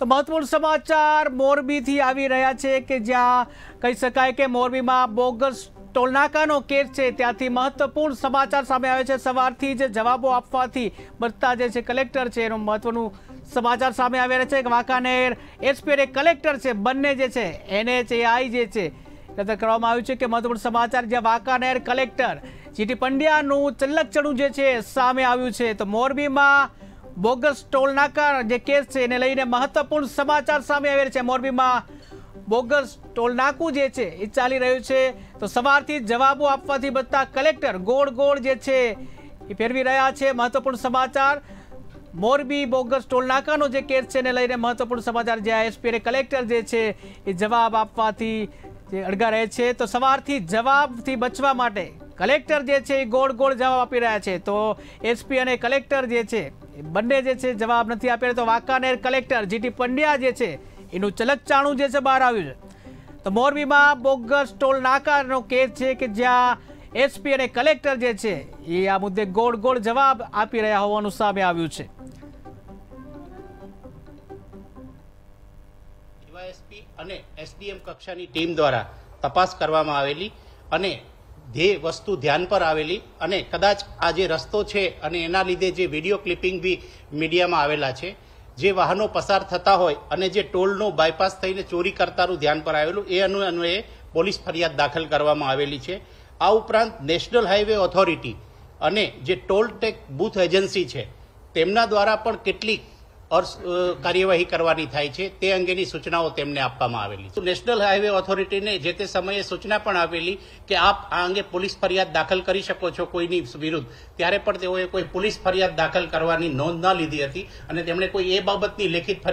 તો મહત્વપૂર્ણ સમાચાર મોરબીથી આવી રહ્યા છે કે જ્યાં કહી શકાય કે મોરબીમાં બોગસ ટોલનાકાનો કેસ છે ત્યાંથી મહત્વપૂર્ણ સમાચાર સામે આવે છે સવારથી જે જવાબો આપવાથી બનતા જે છે કલેક્ટર છે એનું મહત્વનું સમાચાર સામે આવી રહ્યા છે કે વાંકાનેર એક કલેક્ટર છે બંને જે છે એનએચએઆઈ જે છે રદ કરવામાં આવ્યું છે કે મહત્વપૂર્ણ સમાચાર જે વાંકાનેર કલેક્ટર જીટી પંડ્યાનું ચલ્લકચડું જે છે સામે આવ્યું છે તો મોરબીમાં બોગસ ટોલ નાકા જે કેસ છે એને લઈને મહત્વપૂર્ણ સમાચાર સામે આવી છે મોરબીમાં બોગસ ટોલનાકું જે છે એ ચાલી રહ્યું છે તો સવારથી જવાબો આપવાથી બચતા કલેક્ટર ગોળ ગોળ જે છે એ ફેરવી રહ્યા છે મહત્વપૂર્ણ સમાચાર મોરબી બોગસ ટોલ નાકાનો જે કેસ છે એને લઈને મહત્વપૂર્ણ સમાચાર જે એસપી કલેક્ટર જે છે એ જવાબ આપવાથી જે અડગા રહે છે તો સવારથી જવાબથી બચવા માટે કલેક્ટર જે છે એ ગોળ ગોળ જવાબ આપી રહ્યા છે તો એસપી અને કલેક્ટર જે છે બંને જે છે જવાબ નથી આપ્યો તો વાંકાનેર કલેક્ટર જીટી પંડ્યા જે છે એનું ચલકચાણું જે છે બહાર આવ્યું છે તો મોરબીમાં બોગસ ટોલ નાકાનો કેસ છે કે જ્યાં એસપી અને કલેક્ટર જે છે એ આ મુદ્દે ગોળ ગોળ જવાબ આપી રહ્યા હોવાનું સામે આવ્યું છે અને એસડીએમ કક્ષાની ટીમ દ્વારા તપાસ કરવામાં આવેલી અને ધ્યેય વસ્તુ ધ્યાન પર આવેલી અને કદાચ આ જે રસ્તો છે અને એના લીધે જે વિડીયો ક્લિપિંગ બી મીડિયામાં આવેલા છે જે વાહનો પસાર થતા હોય અને જે ટોલનો બાયપાસ થઈને ચોરી કરતાનું ધ્યાન પર આવેલું એ અન્વયે પોલીસ ફરિયાદ દાખલ કરવામાં આવેલી છે આ ઉપરાંત નેશનલ હાઈવે ઓથોરિટી અને જે ટોલ ટેક બૂથ એજન્સી છે તેમના દ્વારા પણ કેટલીક કાર્યવાહી કરવાની થાય છે તે અંગેની સૂચનાઓ તેમને આપવામાં આવેલી નેશનલ હાઈવે ઓથોરિટીને જે તે સમયે સૂચના પણ આપેલી કે આપ આ અંગે પોલીસ ફરિયાદ દાખલ કરી શકો છો કોઈની વિરુદ્ધ ત્યારે પણ તેઓએ કોઈ પોલીસ ફરિયાદ દાખલ કરવાની નોંધ ન લીધી હતી અને તેમણે કોઈ એ બાબતની લેખિત